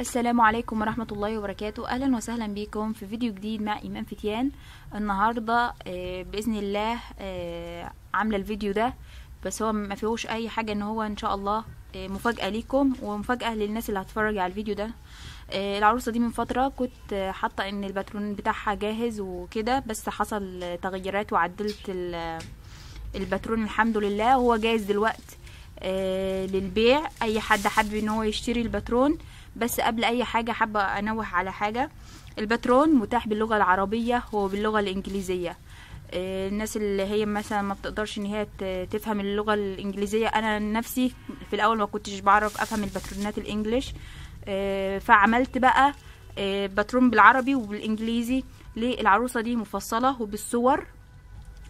السلام عليكم ورحمة الله وبركاته أهلا وسهلا بكم في فيديو جديد مع إيمان فتيان النهاردة آه، بإذن الله آه، عاملة الفيديو ده بس هو ما فيهوش أي حاجة إن هو إن شاء الله آه، مفاجأة ليكم ومفاجأة للناس اللي هتفرج على الفيديو ده العروسة دي من فترة كنت حاطة إن الباترون بتاعها جاهز وكده بس حصل تغييرات وعدلت الباترون الحمد لله وهو جاهز دلوقتي آه، للبيع اي حد حابب ان هو يشتري الباترون بس قبل اي حاجه حابه انوه على حاجه الباترون متاح باللغه العربيه وباللغه الانجليزيه آه، الناس اللي هي مثلا ما بتقدرش ان هي تفهم اللغه الانجليزيه انا نفسي في الاول ما كنتش بعرف افهم الباترونات الانجليش آه، فعملت بقى باترون بالعربي وبالانجليزي للعروسه دي مفصله وبالصور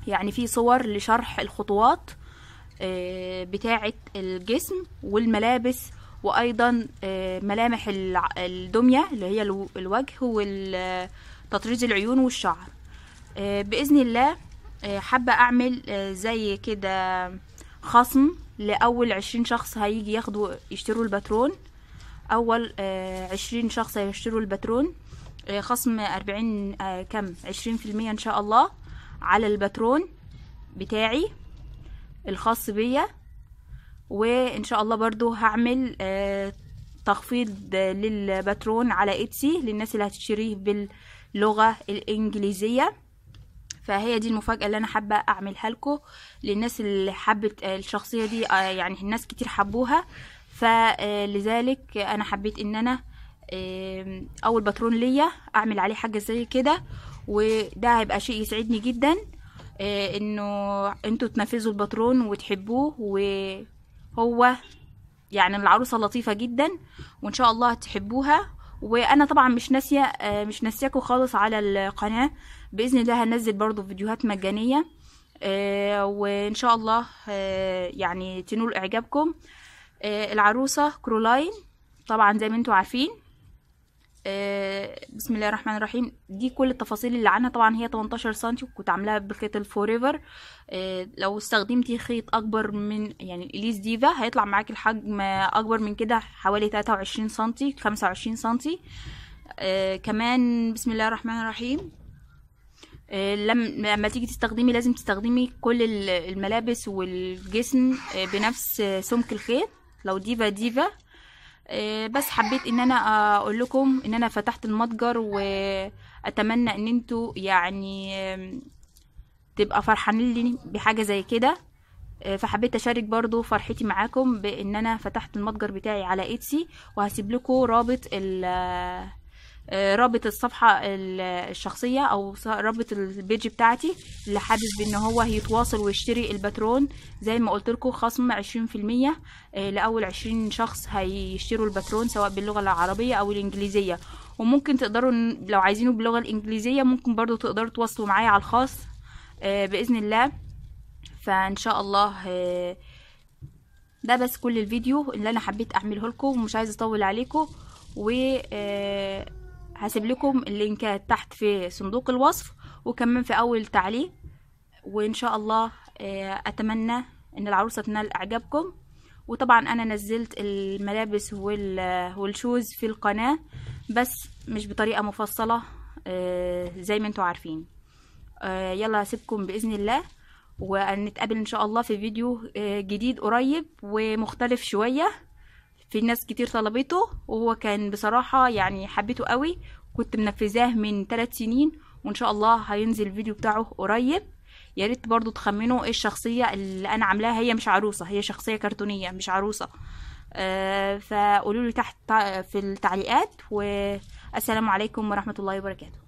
يعني في صور لشرح الخطوات آه، بتاعة الجسم والملابس وأيضا آه، ملامح الدمية اللي هي الوجه وتطريز العيون والشعر آه، بإذن الله حابة أعمل زي كده خصم لأول عشرين شخص هيجي ياخدوا يشتروا الباترون أول عشرين شخص هيشتروا الباترون خصم أربعين كم عشرين في المية إن شاء الله على الباترون بتاعي الخاص بيا وان شاء الله برضو هعمل آه، تخفيض آه، للباترون على اتسي للناس اللي هتشتريه باللغة الانجليزية فهي دي المفاجأة اللي انا حابة اعملها لكم للناس اللي حبت آه، الشخصية دي يعني الناس كتير حبوها فلذلك انا حبيت ان انا اول باترون ليا اعمل عليه حاجة زي كده وده هيبقى شيء يسعدني جدا آه، انه انتوا تنفذوا الباترون وتحبوه وهو يعني العروسه لطيفه جدا وان شاء الله تحبوها وانا طبعا مش ناسيه آه، مش ناسياكوا خالص على القناه باذن الله هنزل برضو فيديوهات مجانيه آه، وان شاء الله يعني تنول اعجابكم العروسه كرولاين طبعا زي ما انتوا عارفين بسم الله الرحمن الرحيم دي كل التفاصيل اللي عنها طبعا هي 18 سنتي وكنت عاملاها بخيط الفوريفر آه، لو استخدمتي خيط اكبر من يعني الاليس ديفا هيطلع معاكي الحجم اكبر من كده حوالي 23 سنتي 25 سنتي آه، كمان بسم الله الرحمن الرحيم آه، لما تيجي تستخدمي لازم تستخدمي كل الملابس والجسم بنفس سمك الخيط لو ديفا ديفا آه، بس حبيت ان انا اقول لكم ان انا فتحت المتجر واتمنى ان انتوا يعني تبقى فرحانين بحاجه زي كده آه، فحبيت اشارك برضو فرحتي معاكم بان انا فتحت المتجر بتاعي على ايتسي وهسيب لكم رابط ال رابط الصفحة الشخصية او رابط البيج بتاعتي اللي حابب ان هو يتواصل ويشتري الباترون زي ما قلت لكم خصم عشرين في المية آه، لاول عشرين شخص هيشتروا الباترون سواء باللغة العربية او الانجليزية وممكن تقدروا لو عايزينه باللغة الانجليزية ممكن برضو تقدروا تواصلوا معايا على الخاص آه، باذن الله فان شاء الله آه، ده بس كل الفيديو اللي انا حبيت اعمله لكم ومش عايزه اطول عليكم و هسيب لكم اللينكات تحت في صندوق الوصف وكمان في اول تعليق وان شاء الله آه، اتمنى ان العروسه تنال اعجابكم وطبعا انا نزلت الملابس والشوز في القناه بس مش بطريقه مفصله آه، زي ما انتوا عارفين آه، يلا هسيبكم باذن الله ونتقابل ان شاء الله في فيديو جديد قريب ومختلف شويه في ناس كتير طلبته وهو كان بصراحة يعني حبيته قوي كنت منفذاه من ثلاث سنين وان شاء الله هينزل الفيديو بتاعه قريب يا ريت برضو تخمنوا ايه الشخصية اللي انا عاملاها هي مش عروسة هي شخصية كرتونية مش عروسة آه، فقولوا لي تحت في التعليقات والسلام عليكم ورحمة الله وبركاته